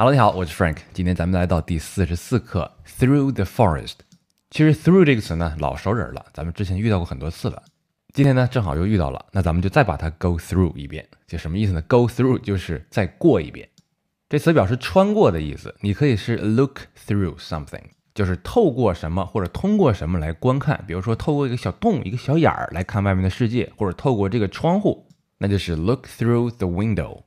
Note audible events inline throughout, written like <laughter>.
Hello，你好，我是 Frank。今天咱们来到第四十四课，Through the forest。其实 Through 这个词呢，老熟人了，咱们之前遇到过很多次了。今天呢，正好又遇到了，那咱们就再把它 Go through 一遍。就什么意思呢？Go through 就是再过一遍。这词表示穿过的意思。你可以是 Look through something，就是透过什么或者通过什么来观看。比如说透过一个小洞、一个小眼儿来看外面的世界，或者透过这个窗户，那就是 Look through the window。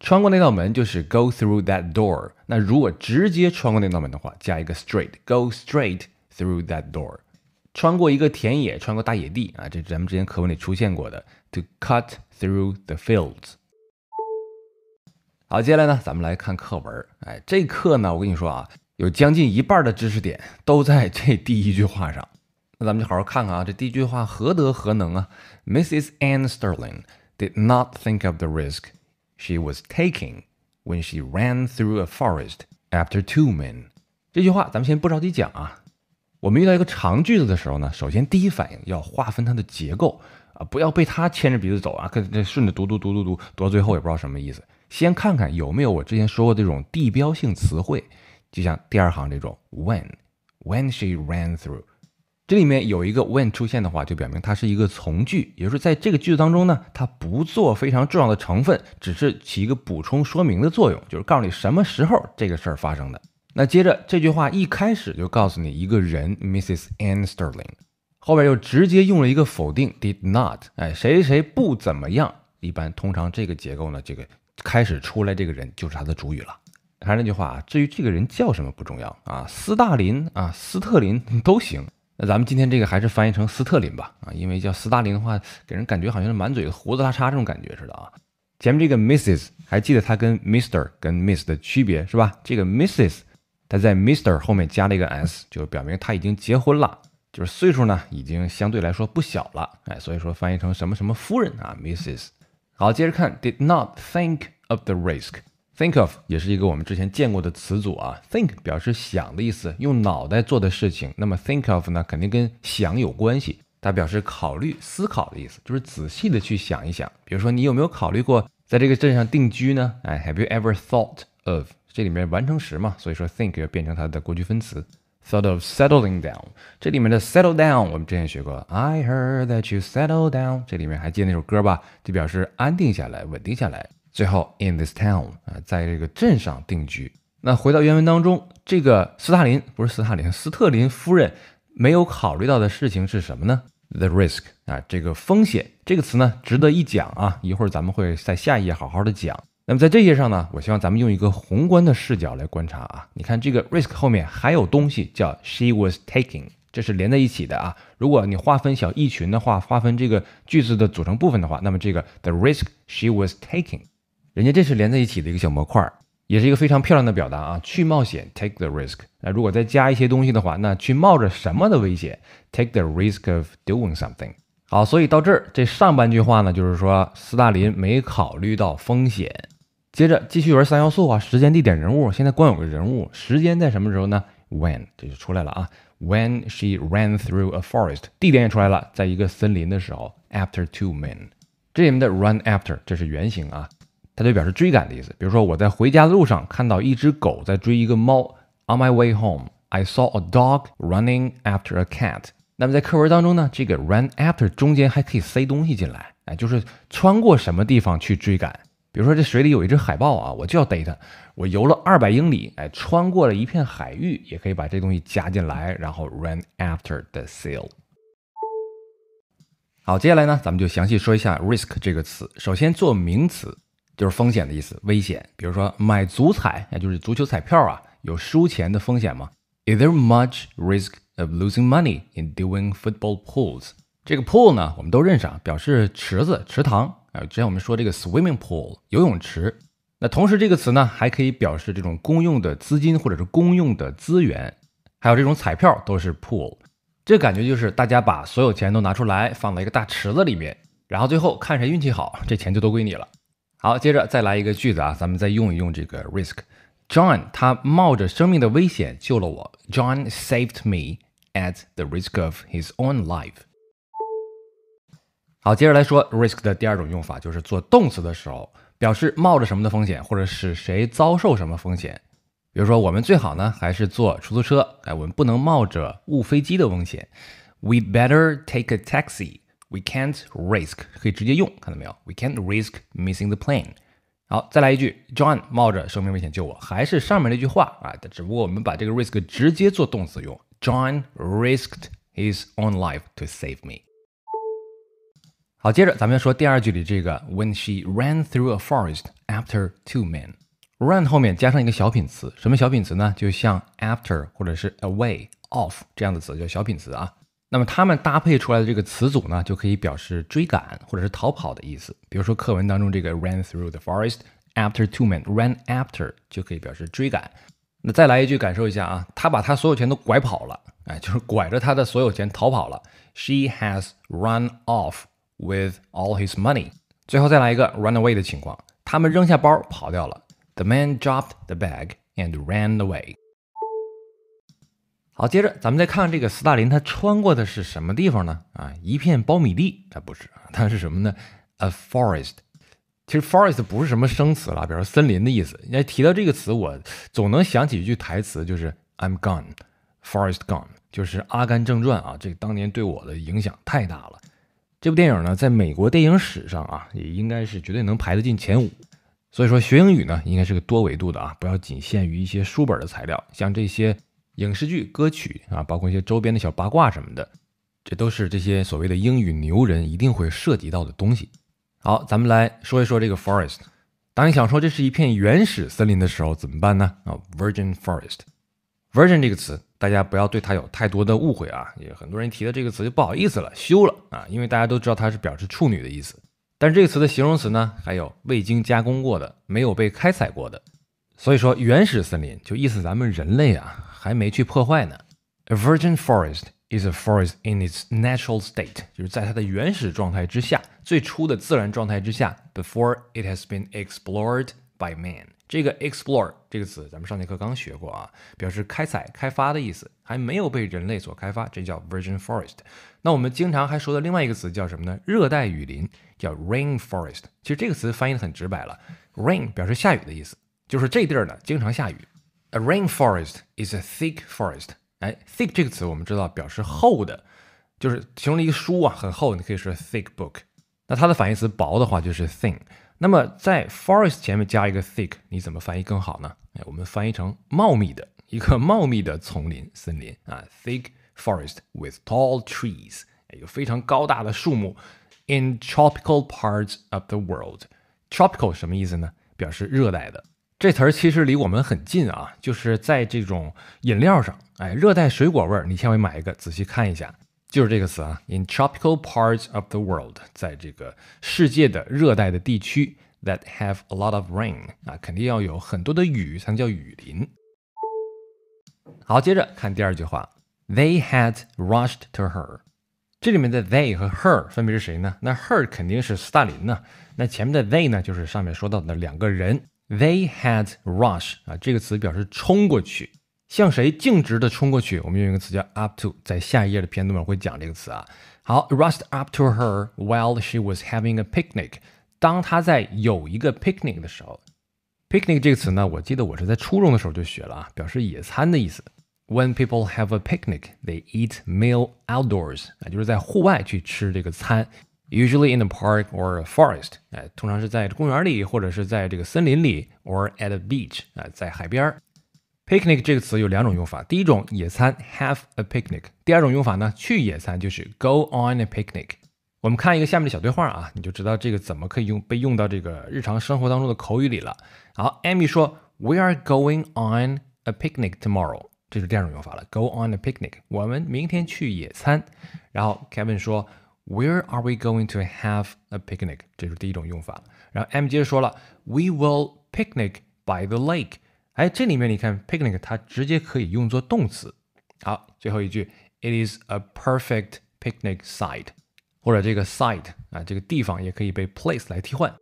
穿过那道门就是 go through that door。那如果直接穿过那道门的话，加一个 straight，go straight through that door。穿过一个田野，穿过大野地啊，这咱们之前课文里出现过的。To cut through the fields。好，接下来呢，咱们来看课文。哎，这课呢，我跟你说啊，有将近一半的知识点都在这第一句话上。那咱们就好好看看啊，这第一句话何德何能啊？Mrs. Anne Sterling did not think of the risk. She was taking when she ran through a forest after two men。这句话咱们先不着急讲啊。我们遇到一个长句子的时候呢，首先第一反应要划分它的结构啊，不要被它牵着鼻子走啊，跟顺着读读读读读读到最后也不知道什么意思。先看看有没有我之前说过这种地标性词汇，就像第二行这种 when when she ran through。这里面有一个 when 出现的话，就表明它是一个从句，也就是在这个句子当中呢，它不做非常重要的成分，只是起一个补充说明的作用，就是告诉你什么时候这个事儿发生的。那接着这句话一开始就告诉你一个人，Mrs. Anne Sterling，后边又直接用了一个否定 did not，哎，谁谁不怎么样？一般通常这个结构呢，这个开始出来这个人就是它的主语了。还是那句话啊，至于这个人叫什么不重要啊，斯大林啊，斯特林都行。那咱们今天这个还是翻译成斯特林吧，啊，因为叫斯大林的话，给人感觉好像是满嘴胡子拉碴这种感觉似的啊。前面这个 Mrs 还记得它跟 Mister 跟 Miss 的区别是吧？这个 Mrs 它在 Mister 后面加了一个 S，就表明他已经结婚了，就是岁数呢已经相对来说不小了，哎，所以说翻译成什么什么夫人啊 Mrs。好，接着看 Did not think of the risk。Think of 也是一个我们之前见过的词组啊。Think 表示想的意思，用脑袋做的事情。那么 think of 呢，肯定跟想有关系，它表示考虑、思考的意思，就是仔细的去想一想。比如说，你有没有考虑过在这个镇上定居呢？哎，Have you ever thought of？这里面完成时嘛，所以说 think 要变成它的过去分词 thought of settling down。这里面的 settle down 我们之前学过 I heard that you settle down。这里面还记得那首歌吧，就表示安定下来、稳定下来。最后，in this town 啊，在这个镇上定居。那回到原文当中，这个斯大林不是斯大林，斯特林夫人没有考虑到的事情是什么呢？The risk 啊，这个风险这个词呢，值得一讲啊。一会儿咱们会在下一页好好的讲。那么在这些上呢，我希望咱们用一个宏观的视角来观察啊。你看这个 risk 后面还有东西叫 she was taking，这是连在一起的啊。如果你划分小一群的话，划分这个句子的组成部分的话，那么这个 the risk she was taking。人家这是连在一起的一个小模块，也是一个非常漂亮的表达啊。去冒险，take the risk。那如果再加一些东西的话，那去冒着什么的危险，take the risk of doing something。好，所以到这儿，这上半句话呢，就是说斯大林没考虑到风险。接着继续玩三要素啊，时间、地点、人物。现在光有个人物，时间在什么时候呢？When 这就出来了啊。When she ran through a forest。地点也出来了，在一个森林的时候。After two men，这里面的 run after 这是原型啊。它就表示追赶的意思。比如说，我在回家的路上看到一只狗在追一个猫。On my way home, I saw a dog running after a cat。那么在课文当中呢，这个 run after 中间还可以塞东西进来，哎，就是穿过什么地方去追赶。比如说，这水里有一只海豹啊，我就要逮它。我游了二百英里，哎，穿过了一片海域，也可以把这东西加进来，然后 run after the seal。好，接下来呢，咱们就详细说一下 risk 这个词。首先做名词。就是风险的意思，危险。比如说买足彩，那就是足球彩票啊，有输钱的风险吗？Is there much risk of losing money in doing football pools？这个 pool 呢，我们都认识啊，表示池子、池塘啊。之前我们说这个 swimming pool 游泳池，那同时这个词呢，还可以表示这种公用的资金或者是公用的资源，还有这种彩票都是 pool。这感觉就是大家把所有钱都拿出来放到一个大池子里面，然后最后看谁运气好，这钱就都归你了。好，接着再来一个句子啊，咱们再用一用这个 risk。John 他冒着生命的危险救了我。John saved me at the risk of his own life。好，接着来说 risk 的第二种用法，就是做动词的时候，表示冒着什么的风险，或者使谁遭受什么风险。比如说，我们最好呢还是坐出租车。哎，我们不能冒着误飞机的风险。We better take a taxi。We can't risk 可以直接用看到没有 we can can't risk missing the plane。好，再来一句，John 冒着生命危险救我，还是上面那句话啊，只不过我们把这个 risk 直接做动词用。John risked his own life to save me。好，接着咱们说第二句里这个 she ran through a forest after two men。run 后面加上一个小品词，什么小品词呢？就像 after 或者是 away、off 这样的词叫小品词啊。那么他们搭配出来的这个词组呢，就可以表示追赶或者是逃跑的意思。比如说课文当中这个 ran through the forest after two men，ran after 就可以表示追赶。那再来一句，感受一下啊，他把他所有钱都拐跑了，哎，就是拐着他的所有钱逃跑了。She has run off with all his money。最后再来一个 run away 的情况，他们扔下包跑掉了。The man dropped the bag and ran away. 好，接着咱们再看这个斯大林，他穿过的是什么地方呢？啊，一片苞米地？它不是，它是什么呢？A forest。其实 forest 不是什么生词了，比如森林的意思。那提到这个词，我总能想起一句台词，就是 I'm gone, forest gone，就是《阿甘正传》啊，这当年对我的影响太大了。这部电影呢，在美国电影史上啊，也应该是绝对能排得进前五。所以说学英语呢，应该是个多维度的啊，不要仅限于一些书本的材料，像这些。影视剧、歌曲啊，包括一些周边的小八卦什么的，这都是这些所谓的英语牛人一定会涉及到的东西。好，咱们来说一说这个 forest。当你想说这是一片原始森林的时候，怎么办呢？啊，virgin forest。virgin 这个词，大家不要对它有太多的误会啊。也很多人提的这个词就不好意思了，修了啊，因为大家都知道它是表示处女的意思。但这个词的形容词呢，还有未经加工过的、没有被开采过的。所以说原始森林就意思咱们人类啊。还没去破坏呢。A virgin forest is a forest in its natural state，就是在它的原始状态之下、最初的自然状态之下，before it has been explored by man。这个 explore 这个词咱们上节课刚学过啊，表示开采、开发的意思，还没有被人类所开发，这叫 virgin forest。那我们经常还说的另外一个词叫什么呢？热带雨林叫 rain forest。其实这个词翻译的很直白了，rain 表示下雨的意思，就是这地儿呢经常下雨。A rainforest is a thick forest。哎，thick 这个词我们知道表示厚的，就是形容一个书啊很厚，你可以说 thick book。那它的反义词薄的话就是 thin。那么在 forest 前面加一个 thick，你怎么翻译更好呢？哎，我们翻译成茂密的一个茂密的丛林、森林啊，thick forest with tall trees，有非常高大的树木。In tropical parts of the world，tropical 什么意思呢？表示热带的。这词儿其实离我们很近啊，就是在这种饮料上，哎，热带水果味儿，你下回买一个仔细看一下，就是这个词啊。In tropical parts of the world，在这个世界的热带的地区，that have a lot of rain 啊，肯定要有很多的雨，才叫雨林。好，接着看第二句话，They had rushed to her。这里面的 they 和 her 分别是谁呢？那 her 肯定是斯大林呢，那前面的 they 呢，就是上面说到的两个人。They had rush 啊，这个词表示冲过去，向谁径直的冲过去？我们用一个词叫 up to，在下一页的篇段我会讲这个词啊。好，rushed up to her while she was having a picnic。当她在有一个 picnic 的时候，picnic 这个词呢，我记得我是在初中的时候就学了啊，表示野餐的意思。When people have a picnic, they eat meal outdoors。啊，就是在户外去吃这个餐。Usually in a park or a forest，哎，通常是在公园里或者是在这个森林里，or at a beach，啊，在海边 Picnic 这个词有两种用法，第一种野餐，have a picnic；第二种用法呢，去野餐就是 go on a picnic。我们看一个下面的小对话啊，你就知道这个怎么可以用被用到这个日常生活当中的口语里了。好，Amy 说，We are going on a picnic tomorrow。这是第二种用法了，go on a picnic。我们明天去野餐。然后 Kevin 说。Where are we going to have a picnic？这是第一种用法。然后 m 接着说了，We will picnic by the lake。哎，这里面你看，picnic 它直接可以用作动词。好，最后一句，It is a perfect picnic site，或者这个 site 啊，这个地方也可以被 place 来替换。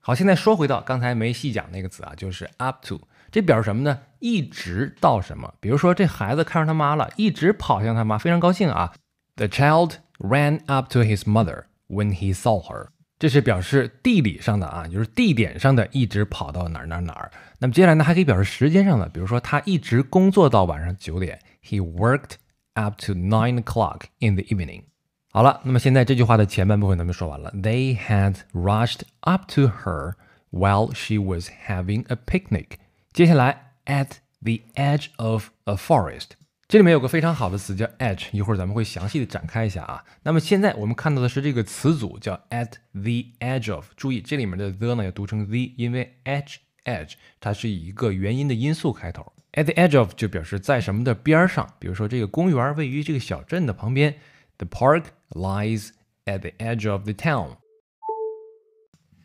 好，现在说回到刚才没细讲那个词啊，就是 up to，这表示什么呢？一直到什么？比如说这孩子看上他妈了，一直跑向他妈，非常高兴啊。The child ran up to his mother when he saw her。这是表示地理上的啊，就是地点上的，一直跑到哪儿哪儿哪儿。那么接下来呢，还可以表示时间上的，比如说他一直工作到晚上九点，He worked up to nine o'clock in the evening。好了，那么现在这句话的前半部分咱们说完了。They had rushed up to her while she was having a picnic。接下来，at the edge of a forest。这里面有个非常好的词叫 edge，一会儿咱们会详细的展开一下啊。那么现在我们看到的是这个词组叫 at the edge of，注意这里面的 the 呢要读成 z，因为 edge edge 它是以一个元音的音素开头。at the edge of 就表示在什么的边儿上，比如说这个公园位于这个小镇的旁边，the park lies at the edge of the town。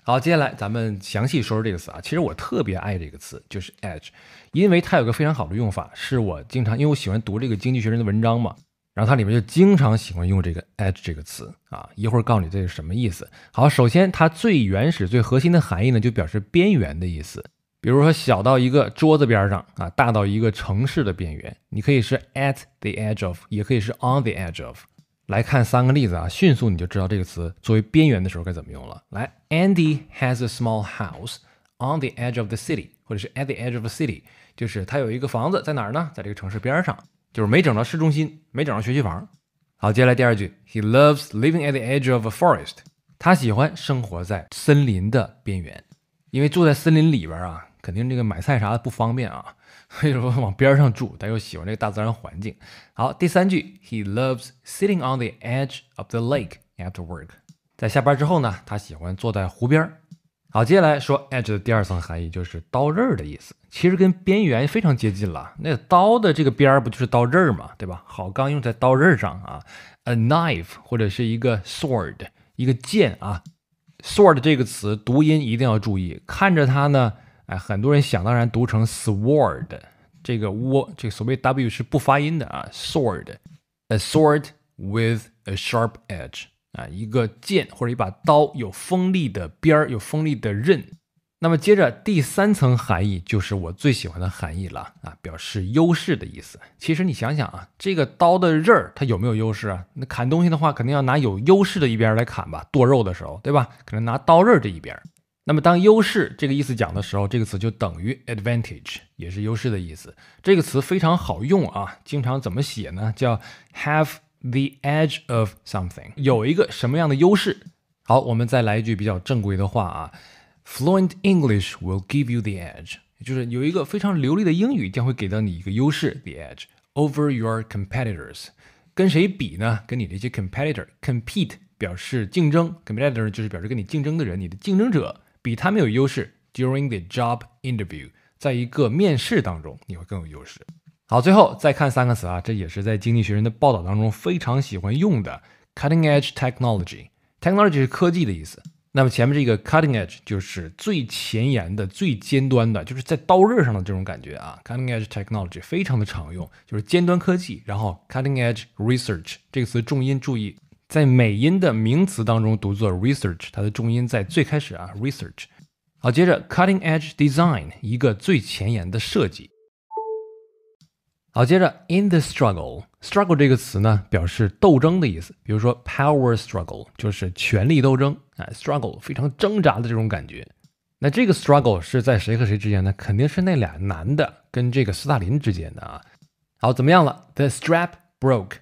好，接下来咱们详细说说这个词啊。其实我特别爱这个词，就是 edge，因为它有个非常好的用法，是我经常，因为我喜欢读这个经济学人的文章嘛，然后它里面就经常喜欢用这个 edge 这个词啊。一会儿告诉你这是什么意思。好，首先它最原始、最核心的含义呢，就表示边缘的意思。比如说，小到一个桌子边上啊，大到一个城市的边缘，你可以是 at the edge of，也可以是 on the edge of。来看三个例子啊，迅速你就知道这个词作为边缘的时候该怎么用了。来，Andy has a small house on the edge of the city，或者是 at the edge of the city，就是他有一个房子在哪儿呢？在这个城市边上，就是没整到市中心，没整到学区房。好，接下来第二句，He loves living at the edge of a forest，他喜欢生活在森林的边缘，因为住在森林里边啊，肯定这个买菜啥的不方便啊。为什么往边上住？他又喜欢这个大自然环境。好，第三句，He loves sitting on the edge of the lake after work。在下班之后呢，他喜欢坐在湖边好，接下来说 edge 的第二层含义就是刀刃儿的意思，其实跟边缘非常接近了。那刀的这个边儿不就是刀刃儿嘛，对吧？好，刚用在刀刃上啊，a knife 或者是一个 sword，一个剑啊。sword 这个词读音一定要注意，看着它呢。哎，很多人想当然读成 sword，这个窝，这个所谓 w 是不发音的啊。sword，a sword with a sharp edge，啊，一个剑或者一把刀有锋利的边儿，有锋利的刃。那么接着第三层含义就是我最喜欢的含义了啊，表示优势的意思。其实你想想啊，这个刀的刃儿它有没有优势啊？那砍东西的话，肯定要拿有优势的一边来砍吧？剁肉的时候，对吧？可能拿刀刃这一边。那么，当“优势”这个意思讲的时候，这个词就等于 “advantage”，也是优势的意思。这个词非常好用啊，经常怎么写呢？叫 “have the edge of something”，有一个什么样的优势？好，我们再来一句比较正规的话啊：“Fluent English will give you the edge。”就是有一个非常流利的英语将会给到你一个优势，the edge over your competitors。跟谁比呢？跟你的一些 competitor compete 表示竞争，competitor 就是表示跟你竞争的人，你的竞争者。比他们有优势。During the job interview，在一个面试当中，你会更有优势。好，最后再看三个词啊，这也是在《经济学人》的报道当中非常喜欢用的。Cutting edge technology，technology 是科技的意思，那么前面这个 cutting edge 就是最前沿的、最尖端的，就是在刀刃上的这种感觉啊。Cutting edge technology 非常的常用，就是尖端科技。然后 cutting edge research 这个词重音注意。在美音的名词当中读作 research，它的重音在最开始啊 research。好，接着 cutting edge design，一个最前沿的设计。好，接着 in the struggle，struggle 这个词呢表示斗争的意思，比如说 power struggle 就是权力斗争，啊 struggle 非常挣扎的这种感觉。那这个 struggle 是在谁和谁之间呢？肯定是那俩男的跟这个斯大林之间的啊。好，怎么样了？The strap broke。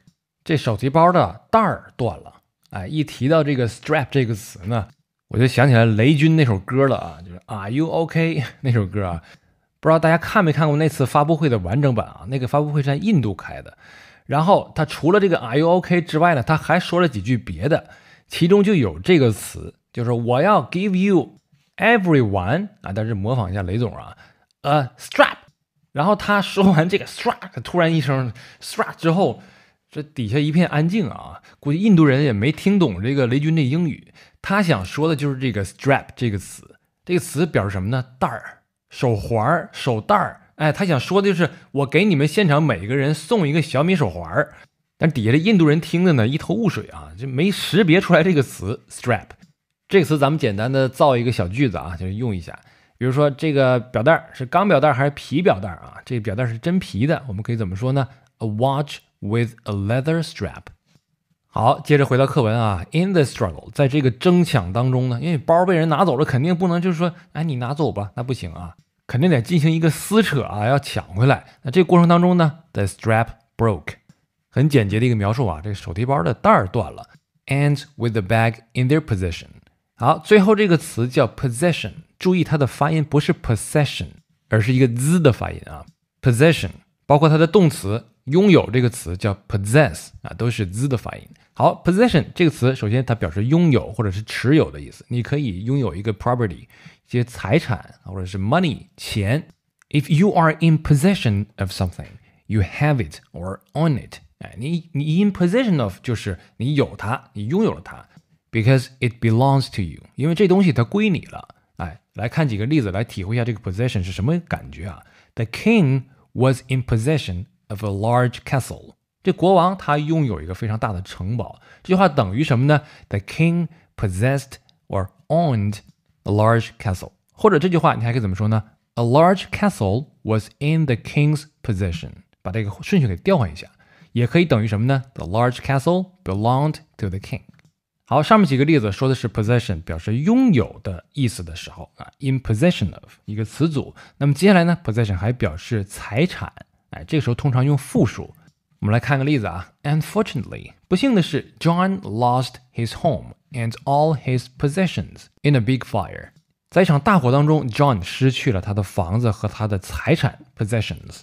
这手提包的带儿断了。哎，一提到这个 strap 这个词呢，我就想起来雷军那首歌了啊，就是 Are You OK <laughs> 那首歌啊。不知道大家看没看过那次发布会的完整版啊？那个发布会是在印度开的。然后他除了这个 Are You OK 之外呢，他还说了几句别的，其中就有这个词，就是我要 give you everyone 啊。但是模仿一下雷总啊，a strap，然后他说完这个 strap，突然一声 strap 之后。这底下一片安静啊，估计印度人也没听懂这个雷军的英语。他想说的就是这个 strap 这个词，这个词表示什么呢？带儿、手环、儿、手带儿。哎，他想说的就是我给你们现场每个人送一个小米手环。儿。但底下的印度人听的呢，一头雾水啊，就没识别出来这个词 strap。这个词咱们简单的造一个小句子啊，就是用一下。比如说这个表带儿是钢表带还是皮表带啊？这表带是真皮的，我们可以怎么说呢？A watch。With a leather strap，好，接着回到课文啊。In the struggle，在这个争抢当中呢，因为包被人拿走了，肯定不能就是说，哎，你拿走吧，那不行啊，肯定得进行一个撕扯啊，要抢回来。那这个过程当中呢，the strap broke，很简洁的一个描述啊，这个手提包的带儿断了。And with the bag in their possession，好，最后这个词叫 possession，注意它的发音不是 possession，而是一个 z 的发音啊，possession，包括它的动词。拥有这个词叫 possess 啊，都是 z 的发音。好，possession 这个词，首先它表示拥有或者是持有的意思。你可以拥有一个 property，一些财产或者是 money 钱。If you are in possession of something, you have it or own it。哎，你你 in possession of 就是你有它，你拥有了它，because it belongs to you，因为这东西它归你了。哎，来看几个例子，来体会一下这个 possession 是什么感觉啊？The king was in possession of a large castle，这国王他拥有一个非常大的城堡。这句话等于什么呢？The king possessed or owned a large castle。或者这句话你还可以怎么说呢？A large castle was in the king's possession。把这个顺序给调换一下，也可以等于什么呢？The large castle belonged to the king。好，上面几个例子说的是 possession 表示拥有的意思的时候啊，in possession of 一个词组。那么接下来呢，possession 还表示财产。哎，这个时候通常用复数。我们来看个例子啊。Unfortunately，不幸的是，John lost his home and all his possessions in a big fire。在一场大火当中，John 失去了他的房子和他的财产 possessions。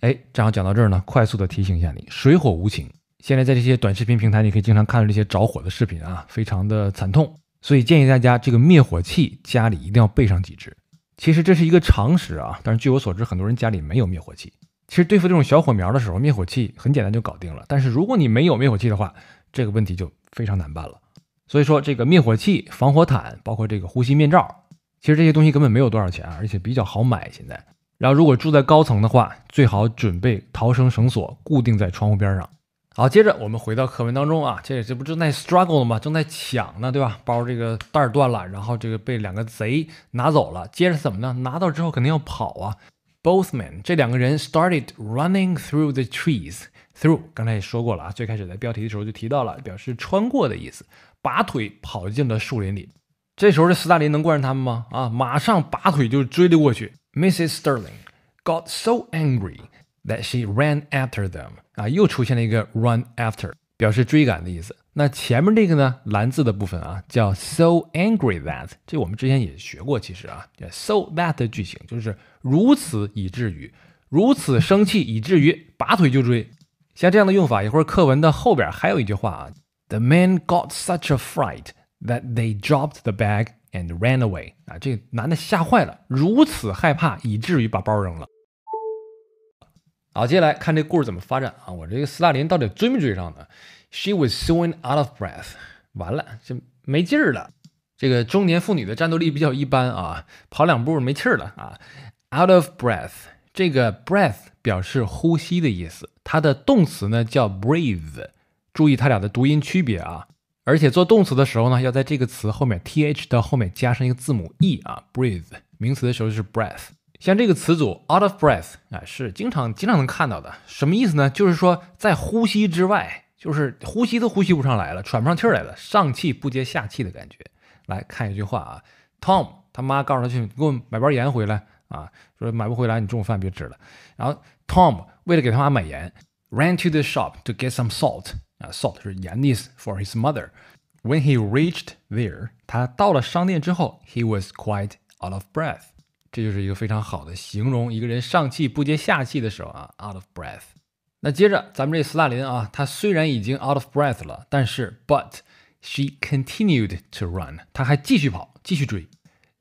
哎，正好讲到这儿呢，快速的提醒一下你，水火无情。现在在这些短视频平台，你可以经常看到这些着火的视频啊，非常的惨痛。所以建议大家，这个灭火器家里一定要备上几支。其实这是一个常识啊，但是据我所知，很多人家里没有灭火器。其实对付这种小火苗的时候，灭火器很简单就搞定了。但是如果你没有灭火器的话，这个问题就非常难办了。所以说，这个灭火器、防火毯，包括这个呼吸面罩，其实这些东西根本没有多少钱啊，而且比较好买。现在，然后如果住在高层的话，最好准备逃生绳索，固定在窗户边上。好，接着我们回到课文当中啊，这这不正在 struggle 吗？正在抢呢，对吧？包这个袋儿断了，然后这个被两个贼拿走了。接着怎么呢？拿到之后肯定要跑啊。Both men 这两个人 started running through the trees through 刚才也说过了啊，最开始在标题的时候就提到了，表示穿过的意思，拔腿跑进了树林里。这时候的斯大林能惯着他们吗？啊，马上拔腿就追了过去。Mrs. Sterling got so angry that she ran after them 啊，又出现了一个 run after。表示追赶的意思。那前面这个呢，蓝字的部分啊，叫 so angry that。这我们之前也学过，其实啊，so that 的句型就是如此以至于，如此生气以至于拔腿就追。像这样的用法，一会儿课文的后边还有一句话啊，the man got such a fright that they dropped the bag and ran away。啊，这男的吓坏了，如此害怕以至于把包扔了。好，接下来看这故事怎么发展啊？我这个斯大林到底追没追上呢？She was soon out of breath，完了，这没劲儿了。这个中年妇女的战斗力比较一般啊，跑两步没气儿了啊，out of breath。这个 breath 表示呼吸的意思，它的动词呢叫 breathe，注意它俩的读音区别啊。而且做动词的时候呢，要在这个词后面 th 的后面加上一个字母 e 啊，breathe；名词的时候是 breath。像这个词组 out of breath 啊，是经常经常能看到的，什么意思呢？就是说在呼吸之外，就是呼吸都呼吸不上来了，喘不上气来了，上气不接下气的感觉。来看一句话啊，Tom 他妈告诉他去给我买包盐回来啊，说买不回来你中午饭别吃了。然后 Tom 为了给他妈买盐，ran to the shop to get some salt 啊，salt 是盐的意思 for his mother。When he reached there，他到了商店之后，he was quite out of breath。这就是一个非常好的形容一个人上气不接下气的时候啊，out of breath。那接着咱们这斯大林啊，他虽然已经 out of breath 了，但是 but she continued to run，他还继续跑，继续追。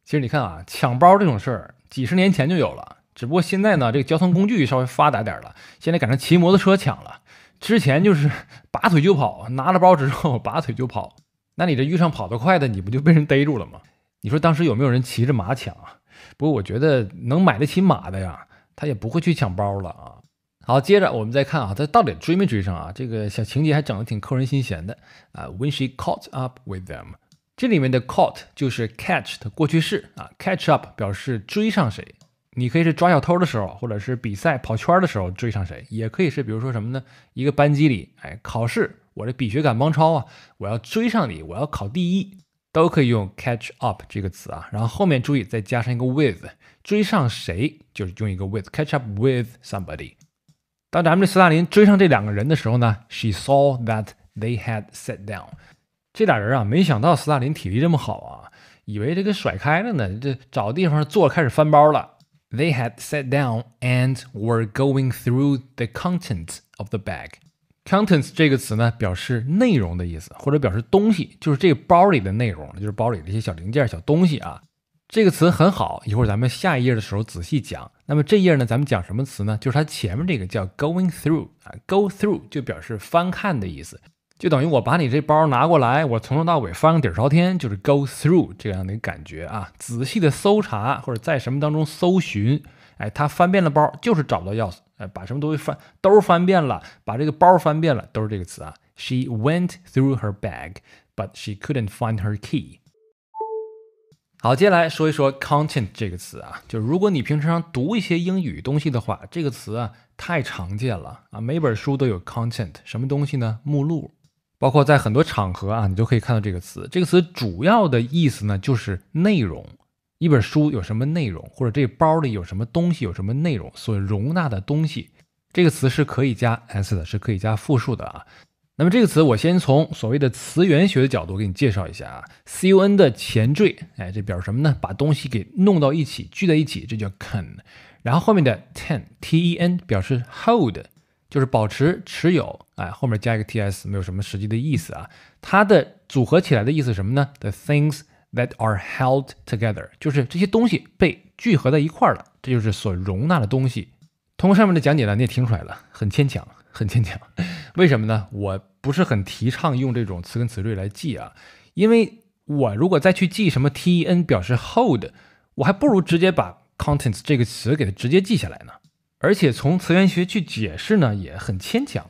其实你看啊，抢包这种事儿，几十年前就有了，只不过现在呢，这个交通工具稍微发达点了，现在改成骑摩托车抢了。之前就是 <laughs> 拔腿就跑，拿了包之后 <laughs> 拔腿就跑，那你这遇上跑得快的，你不就被人逮住了吗？你说当时有没有人骑着马抢？啊？不过我觉得能买得起马的呀，他也不会去抢包了啊。好，接着我们再看啊，他到底追没追上啊？这个小情节还整得挺扣人心弦的啊。When she caught up with them，这里面的 caught 就是 catch 的过去式啊。catch up 表示追上谁，你可以是抓小偷的时候，或者是比赛跑圈的时候追上谁，也可以是比如说什么呢？一个班级里，哎，考试，我这比学赶帮超啊，我要追上你，我要考第一。都可以用 catch up 这个词啊，然后后面注意再加上一个 with，追上谁就是用一个 with catch up with somebody。当咱们这斯大林追上这两个人的时候呢，she saw that they had sat down。这俩人啊，没想到斯大林体力这么好啊，以为这个甩开了呢，这找地方坐，开始翻包了。They had sat down and were going through the contents of the bag. Contents 这个词呢，表示内容的意思，或者表示东西，就是这个包里的内容，就是包里这些小零件、小东西啊。这个词很好，一会儿咱们下一页的时候仔细讲。那么这页呢，咱们讲什么词呢？就是它前面这个叫 going through 啊，go through 就表示翻看的意思，就等于我把你这包拿过来，我从头到尾翻个底儿朝天，就是 go through 这样的一个感觉啊，仔细的搜查或者在什么当中搜寻。哎，他翻遍了包，就是找不到钥匙。把什么东西翻都翻遍了，把这个包翻遍了，都是这个词啊。She went through her bag, but she couldn't find her key。好，接下来说一说 content 这个词啊，就如果你平常读一些英语东西的话，这个词啊太常见了啊，每本书都有 content，什么东西呢？目录，包括在很多场合啊，你都可以看到这个词。这个词主要的意思呢，就是内容。一本书有什么内容，或者这包里有什么东西，有什么内容所容纳的东西，这个词是可以加 s 的，是可以加复数的啊。那么这个词，我先从所谓的词源学的角度给你介绍一下啊。c u n 的前缀，哎，这表示什么呢？把东西给弄到一起，聚在一起，这叫 con。然后后面的 ten t e n 表示 hold，就是保持、持有。哎，后面加一个 t s 没有什么实际的意思啊。它的组合起来的意思是什么呢？The things。That are held together，就是这些东西被聚合在一块儿了，这就是所容纳的东西。通过上面的讲解呢，你也听出来了，很牵强，很牵强。为什么呢？我不是很提倡用这种词根词缀来记啊，因为我如果再去记什么 ten 表示 hold，我还不如直接把 contents 这个词给它直接记下来呢。而且从词源学去解释呢，也很牵强。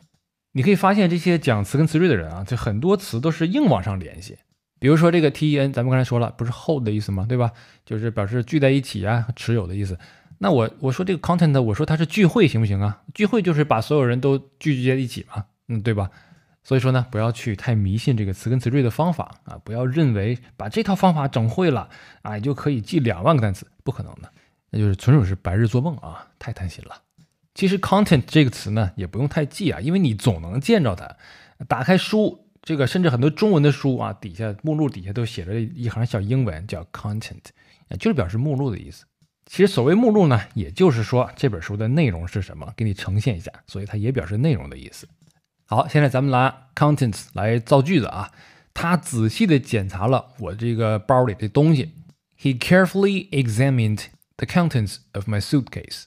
你可以发现这些讲词根词缀的人啊，就很多词都是硬往上联系。比如说这个 ten，咱们刚才说了，不是 hold 的意思吗？对吧？就是表示聚在一起啊，持有的意思。那我我说这个 content，我说它是聚会行不行啊？聚会就是把所有人都聚集在一起嘛，嗯，对吧？所以说呢，不要去太迷信这个词根词缀的方法啊，不要认为把这套方法整会了啊，你就可以记两万个单词，不可能的，那就是纯属是白日做梦啊，太贪心了。其实 content 这个词呢，也不用太记啊，因为你总能见着它，打开书。这个甚至很多中文的书啊，底下目录底下都写着一行小英文，叫 content，就是表示目录的意思。其实所谓目录呢，也就是说这本书的内容是什么，给你呈现一下，所以它也表示内容的意思。好，现在咱们拿 contents 来造句子啊。他仔细地检查了我这个包里的东西。He carefully examined the contents of my suitcase.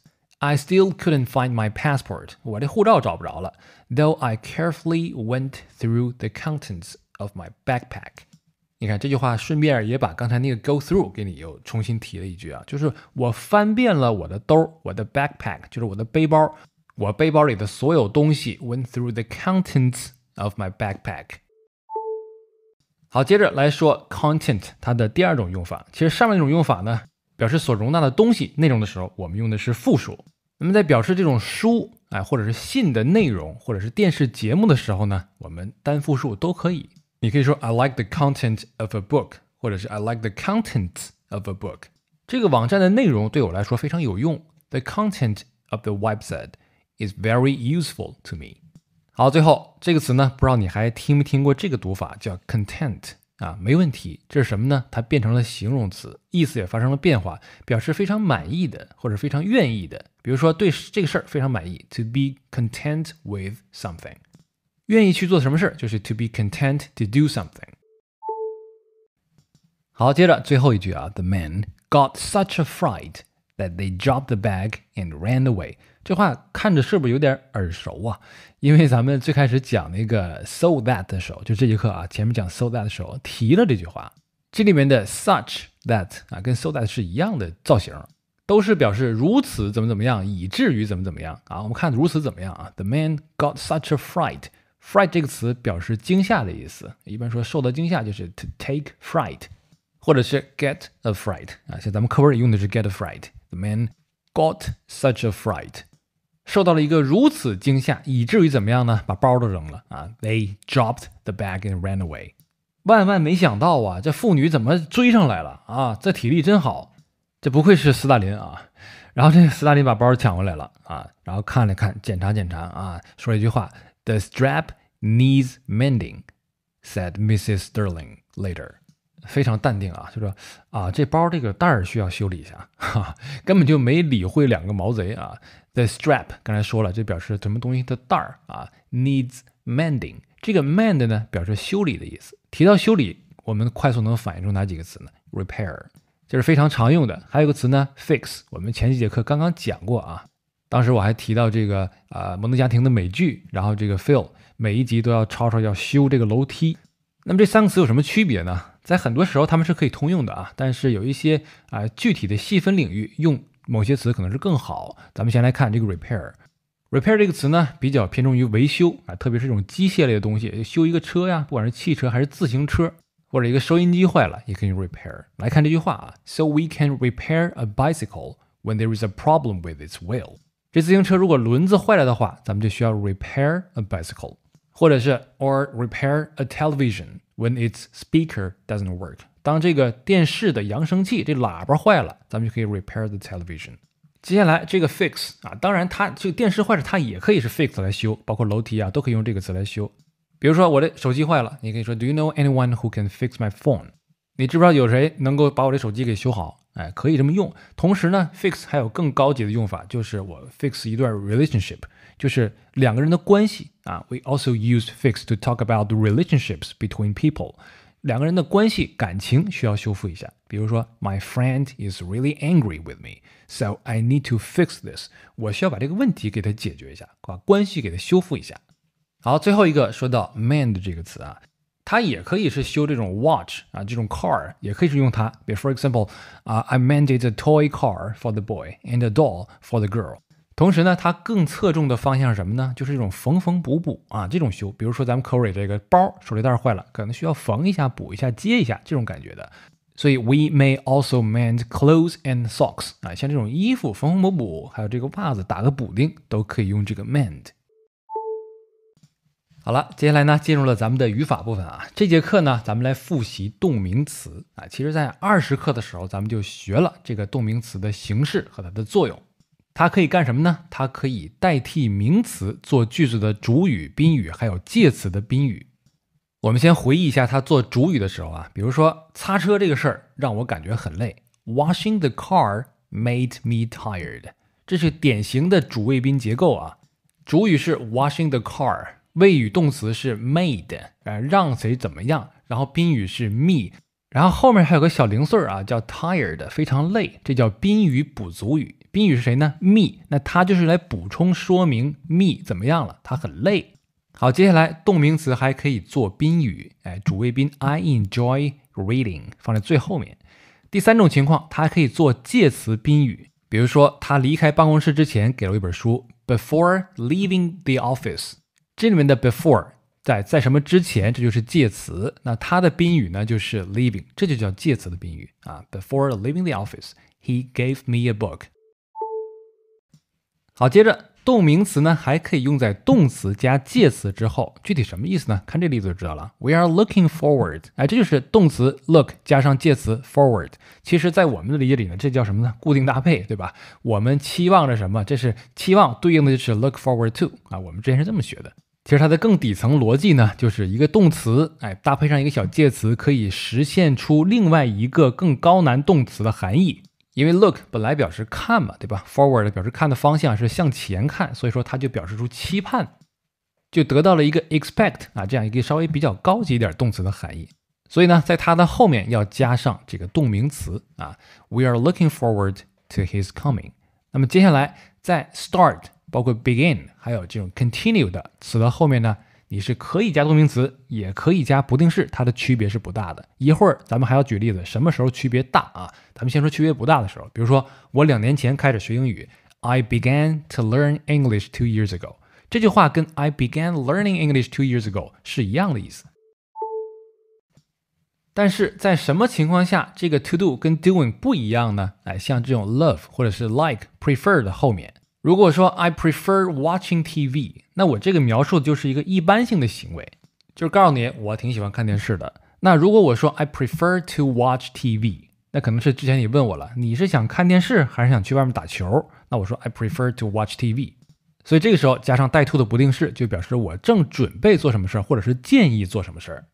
I still couldn't find my passport. 我的护照找不着了。Though I carefully went through the contents of my backpack. 你看这句话，顺便也把刚才那个 go through 给你又重新提了一句啊，就是我翻遍了我的兜，我的 backpack，就是我的背包，我背包里的所有东西 went through the contents of my backpack. 好，接着来说 content 它的第二种用法。其实上面那种用法呢，表示所容纳的东西内容的时候，我们用的是复数。那么在表示这种书，哎，或者是信的内容，或者是电视节目的时候呢，我们单复数都可以。你可以说 I like the content of a book，或者是 I like the contents of a book。这个网站的内容对我来说非常有用。The content of the website is very useful to me。好，最后这个词呢，不知道你还听没听过？这个读法叫 content。啊，没问题。这是什么呢？它变成了形容词，意思也发生了变化，表示非常满意的或者非常愿意的。比如说，对这个事儿非常满意，to be content with something；愿意去做什么事儿，就是 to be content to do something。好，接着最后一句啊，the man got such a fright。That they dropped the bag and ran away。这话看着是不是有点耳熟啊？因为咱们最开始讲那个 so that 的时候，就这节课啊前面讲 so that 的时候提了这句话。这里面的 such that 啊，跟 so that 是一样的造型，都是表示如此怎么怎么样，以至于怎么怎么样啊。我们看如此怎么样啊？The man got such a fright。fright 这个词表示惊吓的意思，一般说受到惊吓就是 to take fright，或者是 get a fright。啊，像咱们课文里用的是 get a fright。Men got such a fright，受到了一个如此惊吓，以至于怎么样呢？把包都扔了啊！They dropped the bag and ran away。万万没想到啊，这妇女怎么追上来了啊？这体力真好，这不愧是斯大林啊！然后这斯大林把包抢回来了啊，然后看了看，检查检查啊，说了一句话：“The strap needs mending。” said Mrs. Sterling later. 非常淡定啊，就说啊，这包这个袋儿需要修理一下，哈，根本就没理会两个毛贼啊。The strap 刚才说了，这表示什么东西的袋儿啊，needs mending。这个 mend 呢，表示修理的意思。提到修理，我们快速能反应出哪几个词呢？Repair，这是非常常用的。还有个词呢，fix。我们前几节课刚刚讲过啊，当时我还提到这个啊，《蒙德家庭》的美剧，然后这个 p h i l 每一集都要吵吵要修这个楼梯。那么这三个词有什么区别呢？在很多时候，它们是可以通用的啊，但是有一些啊具体的细分领域，用某些词可能是更好。咱们先来看这个 repair，repair 这个词呢比较偏重于维修啊，特别是这种机械类的东西，修一个车呀，不管是汽车还是自行车，或者一个收音机坏了，也可以用 repair。来看这句话啊，So we can repair a bicycle when there is a problem with its wheel。这自行车如果轮子坏了的话，咱们就需要 repair a bicycle。或者是 or repair a television when its speaker doesn't work。当这个电视的扬声器，这喇叭坏了，咱们就可以 repair the television。接下来这个 fix 啊，当然它这个电视坏了，它也可以是 fix 来修，包括楼梯啊，都可以用这个词来修。比如说我的手机坏了，你可以说 Do you know anyone who can fix my phone？你知不知道有谁能够把我的手机给修好？哎，可以这么用。同时呢，fix 还有更高级的用法，就是我 fix 一段 relationship。就是两个人的关系啊。We also use fix to talk about the relationships between people。两个人的关系感情需要修复一下，比如说，My friend is really angry with me, so I need to fix this。我需要把这个问题给他解决一下，把关系给他修复一下。好，最后一个说到 mend 这个词啊，它也可以是修这种 watch 啊，这种 car car，也可以是用它。比如，for example，啊，I mended a toy car for the boy and a doll for the girl。同时呢，它更侧重的方向是什么呢？就是这种缝缝补补啊，这种修，比如说咱们 Corey 这个包手提袋坏了，可能需要缝一下、补一下、接一下这种感觉的。所以 we may also mend clothes and socks 啊，像这种衣服缝缝补补，还有这个袜子打个补丁，都可以用这个 mend。好了，接下来呢，进入了咱们的语法部分啊。这节课呢，咱们来复习动名词啊。其实，在二十课的时候，咱们就学了这个动名词的形式和它的作用。它可以干什么呢？它可以代替名词做句子的主语、宾语，还有介词的宾语。我们先回忆一下它做主语的时候啊，比如说擦车这个事儿让我感觉很累，washing the car made me tired。这是典型的主谓宾结构啊，主语是 washing the car，谓语动词是 made，啊，让谁怎么样，然后宾语是 me，然后后面还有个小零碎啊，叫 tired，非常累，这叫宾语补足语。宾语是谁呢？me，那它就是来补充说明 me 怎么样了，它很累。好，接下来动名词还可以做宾语，哎，主谓宾，I enjoy reading，放在最后面。第三种情况，它可以做介词宾语，比如说他离开办公室之前给了一本书，before leaving the office，这里面的 before 在在什么之前，这就是介词，那它的宾语呢就是 leaving，这就叫介词的宾语啊。Before leaving the office，he gave me a book。好，接着动名词呢，还可以用在动词加介词之后，具体什么意思呢？看这例子就知道了。We are looking forward。哎，这就是动词 look 加上介词 forward。其实，在我们的理解里呢，这叫什么呢？固定搭配，对吧？我们期望着什么？这是期望，对应的就是 look forward to。啊，我们之前是这么学的。其实它的更底层逻辑呢，就是一个动词，哎，搭配上一个小介词，可以实现出另外一个更高难动词的含义。因为 look 本来表示看嘛，对吧？forward 表示看的方向是向前看，所以说它就表示出期盼，就得到了一个 expect 啊，这样一个稍微比较高级一点动词的含义。所以呢，在它的后面要加上这个动名词啊。We are looking forward to his coming。那么接下来在 start 包括 begin 还有这种 continue 的词的后面呢。你是可以加动名词，也可以加不定式，它的区别是不大的。一会儿咱们还要举例子，什么时候区别大啊？咱们先说区别不大的时候，比如说我两年前开始学英语，I began to learn English two years ago。这句话跟 I began learning English two years ago 是一样的意思。但是在什么情况下这个 to do 跟 doing 不一样呢？哎，像这种 love 或者是 like、prefer 的后面。如果说 I prefer watching TV，那我这个描述的就是一个一般性的行为，就是告诉你我挺喜欢看电视的。那如果我说 I prefer to watch TV，那可能是之前你问我了，你是想看电视还是想去外面打球？那我说 I prefer to watch TV，所以这个时候加上带 to 的不定式，就表示我正准备做什么事儿，或者是建议做什么事儿。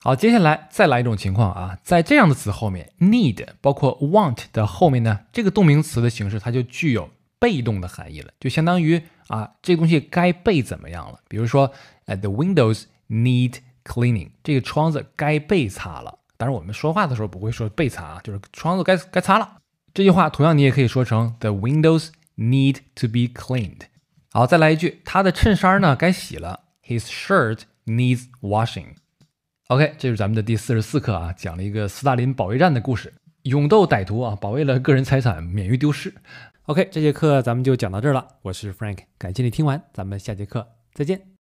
好，接下来再来一种情况啊，在这样的词后面，need 包括 want 的后面呢，这个动名词的形式它就具有。被动的含义了，就相当于啊，这东西该被怎么样了？比如说，the windows need cleaning，这个窗子该被擦了。当然，我们说话的时候不会说被擦啊，就是窗子该该擦了。这句话同样你也可以说成 the windows need to be cleaned。好，再来一句，他的衬衫呢该洗了，his shirt needs washing。OK，这是咱们的第四十四课啊，讲了一个斯大林保卫战的故事，勇斗歹徒啊，保卫了个人财产免于丢失。OK，这节课咱们就讲到这儿了。我是 Frank，感谢你听完，咱们下节课再见。